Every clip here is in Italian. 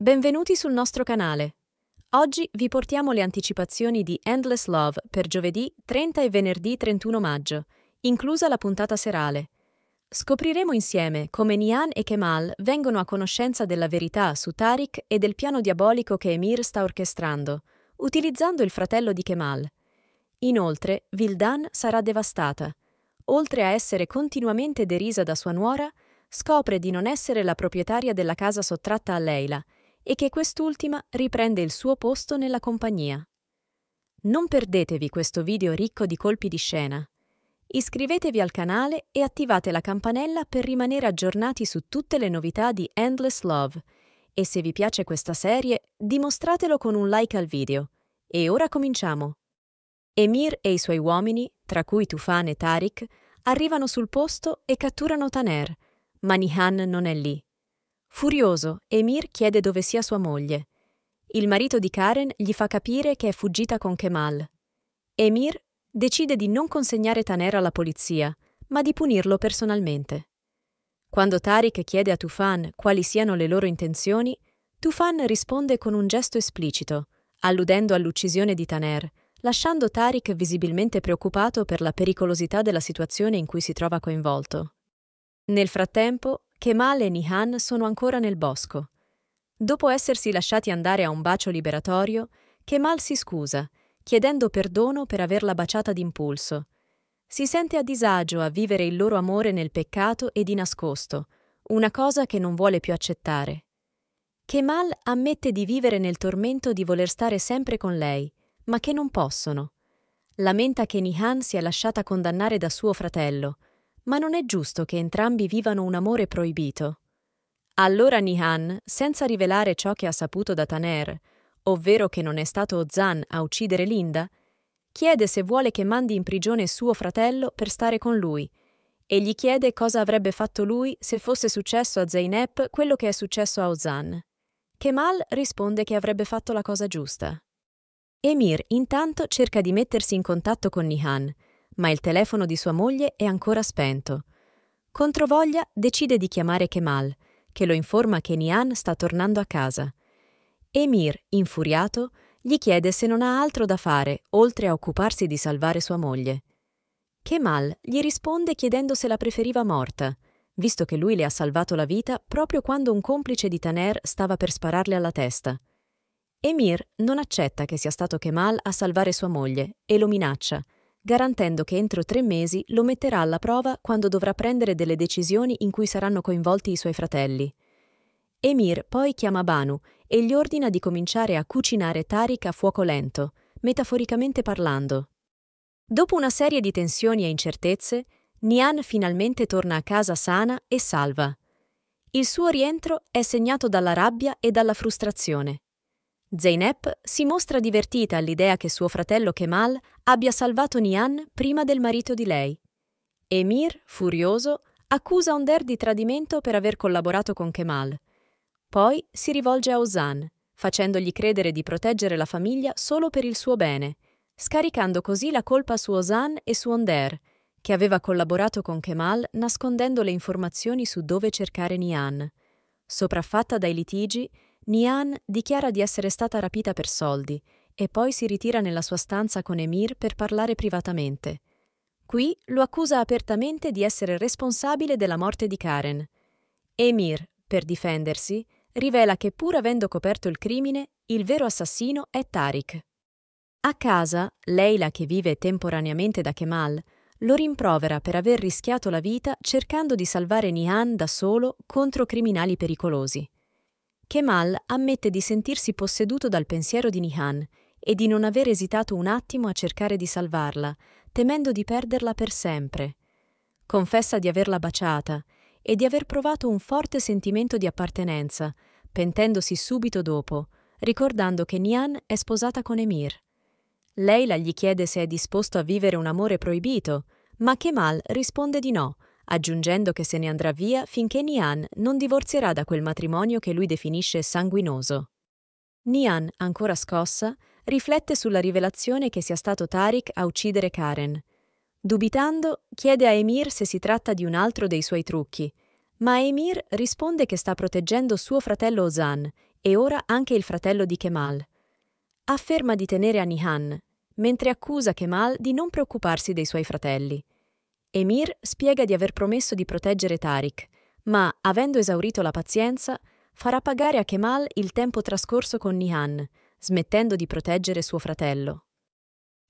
Benvenuti sul nostro canale. Oggi vi portiamo le anticipazioni di Endless Love per giovedì 30 e venerdì 31 maggio, inclusa la puntata serale. Scopriremo insieme come Nian e Kemal vengono a conoscenza della verità su Tariq e del piano diabolico che Emir sta orchestrando, utilizzando il fratello di Kemal. Inoltre, Vildan sarà devastata. Oltre a essere continuamente derisa da sua nuora, scopre di non essere la proprietaria della casa sottratta a Leila – e che quest'ultima riprende il suo posto nella compagnia. Non perdetevi questo video ricco di colpi di scena. Iscrivetevi al canale e attivate la campanella per rimanere aggiornati su tutte le novità di Endless Love. E se vi piace questa serie, dimostratelo con un like al video. E ora cominciamo. Emir e i suoi uomini, tra cui Tufan e Tariq, arrivano sul posto e catturano Taner, ma Nihan non è lì. Furioso, Emir chiede dove sia sua moglie. Il marito di Karen gli fa capire che è fuggita con Kemal. Emir decide di non consegnare Taner alla polizia, ma di punirlo personalmente. Quando Tariq chiede a Tufan quali siano le loro intenzioni, Tufan risponde con un gesto esplicito, alludendo all'uccisione di Taner, lasciando Tariq visibilmente preoccupato per la pericolosità della situazione in cui si trova coinvolto. Nel frattempo, Kemal e Nihan sono ancora nel bosco. Dopo essersi lasciati andare a un bacio liberatorio, Kemal si scusa, chiedendo perdono per averla baciata d'impulso. Si sente a disagio a vivere il loro amore nel peccato e di nascosto, una cosa che non vuole più accettare. Kemal ammette di vivere nel tormento di voler stare sempre con lei, ma che non possono. Lamenta che Nihan sia lasciata condannare da suo fratello, ma non è giusto che entrambi vivano un amore proibito. Allora Nihan, senza rivelare ciò che ha saputo da Taner, ovvero che non è stato Ozan a uccidere Linda, chiede se vuole che mandi in prigione suo fratello per stare con lui e gli chiede cosa avrebbe fatto lui se fosse successo a Zeynep quello che è successo a Ozan. Kemal risponde che avrebbe fatto la cosa giusta. Emir intanto cerca di mettersi in contatto con Nihan, ma il telefono di sua moglie è ancora spento. Controvoglia decide di chiamare Kemal, che lo informa che Nian sta tornando a casa. Emir, infuriato, gli chiede se non ha altro da fare oltre a occuparsi di salvare sua moglie. Kemal gli risponde chiedendo se la preferiva morta, visto che lui le ha salvato la vita proprio quando un complice di Taner stava per spararle alla testa. Emir non accetta che sia stato Kemal a salvare sua moglie e lo minaccia, garantendo che entro tre mesi lo metterà alla prova quando dovrà prendere delle decisioni in cui saranno coinvolti i suoi fratelli. Emir poi chiama Banu e gli ordina di cominciare a cucinare Tariq a fuoco lento, metaforicamente parlando. Dopo una serie di tensioni e incertezze, Nian finalmente torna a casa sana e salva. Il suo rientro è segnato dalla rabbia e dalla frustrazione. Zeynep si mostra divertita all'idea che suo fratello Kemal abbia salvato Nian prima del marito di lei. Emir, furioso, accusa Onder di tradimento per aver collaborato con Kemal. Poi si rivolge a Ozan, facendogli credere di proteggere la famiglia solo per il suo bene, scaricando così la colpa su Ozan e su Onder, che aveva collaborato con Kemal nascondendo le informazioni su dove cercare Nian. Sopraffatta dai litigi, Nian dichiara di essere stata rapita per soldi e poi si ritira nella sua stanza con Emir per parlare privatamente. Qui lo accusa apertamente di essere responsabile della morte di Karen. Emir, per difendersi, rivela che pur avendo coperto il crimine, il vero assassino è Tariq. A casa, Leila, che vive temporaneamente da Kemal, lo rimprovera per aver rischiato la vita cercando di salvare Nihan da solo contro criminali pericolosi. Kemal ammette di sentirsi posseduto dal pensiero di Nihan e di non aver esitato un attimo a cercare di salvarla, temendo di perderla per sempre. Confessa di averla baciata e di aver provato un forte sentimento di appartenenza, pentendosi subito dopo, ricordando che Nian è sposata con Emir. Leila gli chiede se è disposto a vivere un amore proibito, ma Kemal risponde di no, aggiungendo che se ne andrà via finché Nian non divorzierà da quel matrimonio che lui definisce sanguinoso. Nian, ancora scossa, riflette sulla rivelazione che sia stato Tariq a uccidere Karen. Dubitando, chiede a Emir se si tratta di un altro dei suoi trucchi, ma Emir risponde che sta proteggendo suo fratello Ozan e ora anche il fratello di Kemal. Afferma di tenere a Nihan, mentre accusa Kemal di non preoccuparsi dei suoi fratelli. Emir spiega di aver promesso di proteggere Tariq, ma, avendo esaurito la pazienza, farà pagare a Kemal il tempo trascorso con Nihan, smettendo di proteggere suo fratello.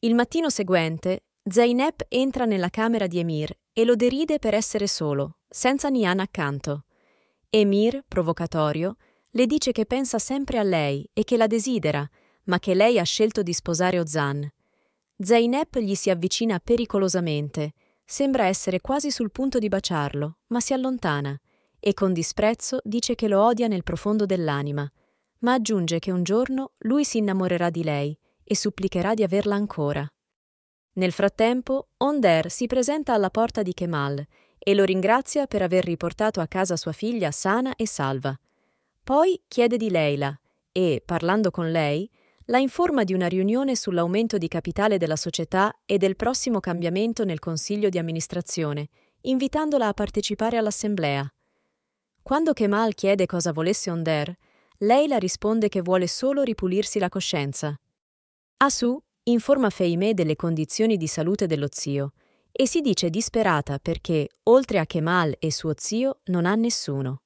Il mattino seguente, Zainab entra nella camera di Emir e lo deride per essere solo, senza Nihan accanto. Emir, provocatorio, le dice che pensa sempre a lei e che la desidera, ma che lei ha scelto di sposare Ozan. Zainab gli si avvicina pericolosamente – Sembra essere quasi sul punto di baciarlo, ma si allontana e con disprezzo dice che lo odia nel profondo dell'anima, ma aggiunge che un giorno lui si innamorerà di lei e supplicherà di averla ancora. Nel frattempo, Onder si presenta alla porta di Kemal e lo ringrazia per aver riportato a casa sua figlia sana e salva. Poi chiede di Leila e, parlando con lei, la informa di una riunione sull'aumento di capitale della società e del prossimo cambiamento nel consiglio di amministrazione, invitandola a partecipare all'assemblea. Quando Kemal chiede cosa volesse Onder, lei la risponde che vuole solo ripulirsi la coscienza. Asu informa Feime delle condizioni di salute dello zio e si dice disperata perché, oltre a Kemal e suo zio, non ha nessuno.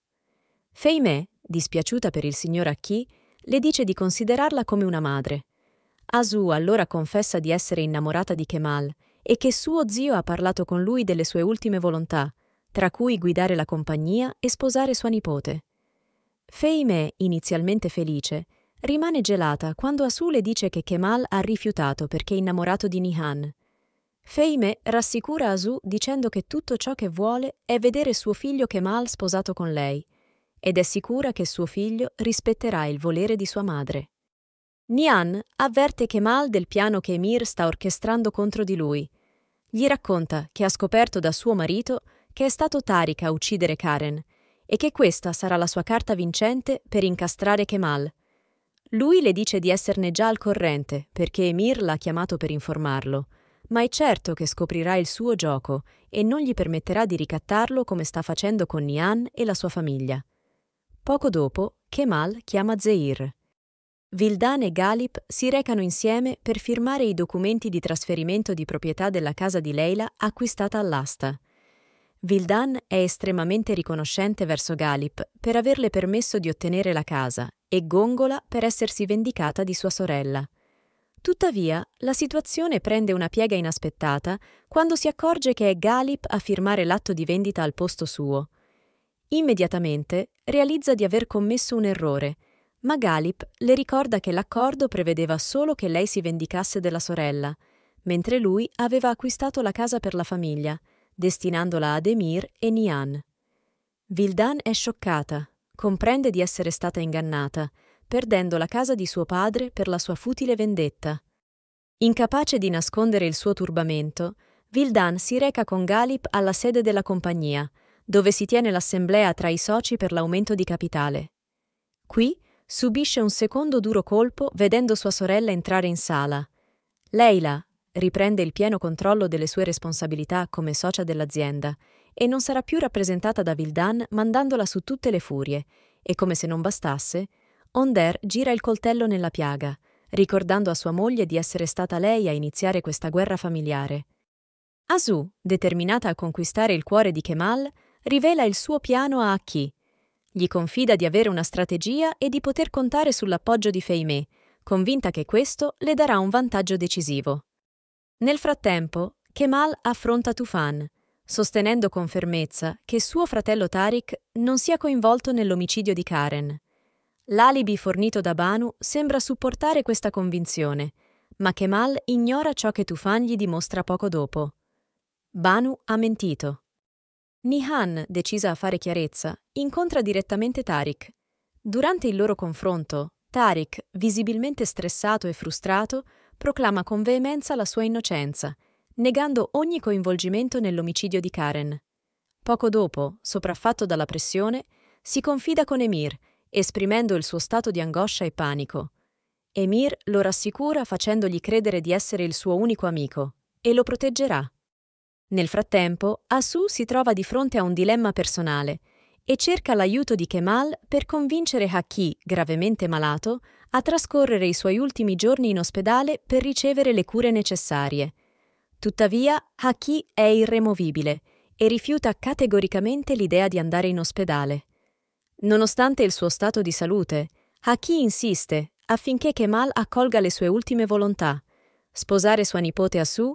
Feime, dispiaciuta per il signor Aki, le dice di considerarla come una madre. Asu allora confessa di essere innamorata di Kemal e che suo zio ha parlato con lui delle sue ultime volontà, tra cui guidare la compagnia e sposare sua nipote. Feime, inizialmente felice, rimane gelata quando Asu le dice che Kemal ha rifiutato perché è innamorato di Nihan. Feime rassicura Asu dicendo che tutto ciò che vuole è vedere suo figlio Kemal sposato con lei – ed è sicura che suo figlio rispetterà il volere di sua madre. Nian avverte Kemal del piano che Emir sta orchestrando contro di lui. Gli racconta che ha scoperto da suo marito che è stato Tariq a uccidere Karen e che questa sarà la sua carta vincente per incastrare Kemal. Lui le dice di esserne già al corrente perché Emir l'ha chiamato per informarlo, ma è certo che scoprirà il suo gioco e non gli permetterà di ricattarlo come sta facendo con Nian e la sua famiglia. Poco dopo, Kemal chiama Zeir. Vildan e Galip si recano insieme per firmare i documenti di trasferimento di proprietà della casa di Leila acquistata all'asta. Vildan è estremamente riconoscente verso Galip per averle permesso di ottenere la casa e gongola per essersi vendicata di sua sorella. Tuttavia, la situazione prende una piega inaspettata quando si accorge che è Galip a firmare l'atto di vendita al posto suo. Immediatamente realizza di aver commesso un errore, ma Galip le ricorda che l'accordo prevedeva solo che lei si vendicasse della sorella, mentre lui aveva acquistato la casa per la famiglia, destinandola ad Emir e Nian. Vildan è scioccata, comprende di essere stata ingannata, perdendo la casa di suo padre per la sua futile vendetta. Incapace di nascondere il suo turbamento, Vildan si reca con Galip alla sede della compagnia, dove si tiene l'assemblea tra i soci per l'aumento di capitale. Qui subisce un secondo duro colpo vedendo sua sorella entrare in sala. Leila riprende il pieno controllo delle sue responsabilità come socia dell'azienda e non sarà più rappresentata da Vildan mandandola su tutte le furie e come se non bastasse, Onder gira il coltello nella piaga, ricordando a sua moglie di essere stata lei a iniziare questa guerra familiare. Asu, determinata a conquistare il cuore di Kemal, rivela il suo piano a Aki. Gli confida di avere una strategia e di poter contare sull'appoggio di Feime, convinta che questo le darà un vantaggio decisivo. Nel frattempo, Kemal affronta Tufan, sostenendo con fermezza che suo fratello Tariq non sia coinvolto nell'omicidio di Karen. L'alibi fornito da Banu sembra supportare questa convinzione, ma Kemal ignora ciò che Tufan gli dimostra poco dopo. Banu ha mentito. Nihan, decisa a fare chiarezza, incontra direttamente Tariq. Durante il loro confronto, Tariq, visibilmente stressato e frustrato, proclama con veemenza la sua innocenza, negando ogni coinvolgimento nell'omicidio di Karen. Poco dopo, sopraffatto dalla pressione, si confida con Emir, esprimendo il suo stato di angoscia e panico. Emir lo rassicura facendogli credere di essere il suo unico amico e lo proteggerà. Nel frattempo, Asu si trova di fronte a un dilemma personale e cerca l'aiuto di Kemal per convincere Haki, gravemente malato, a trascorrere i suoi ultimi giorni in ospedale per ricevere le cure necessarie. Tuttavia, Haki è irremovibile e rifiuta categoricamente l'idea di andare in ospedale. Nonostante il suo stato di salute, Haki insiste affinché Kemal accolga le sue ultime volontà, sposare sua nipote Asu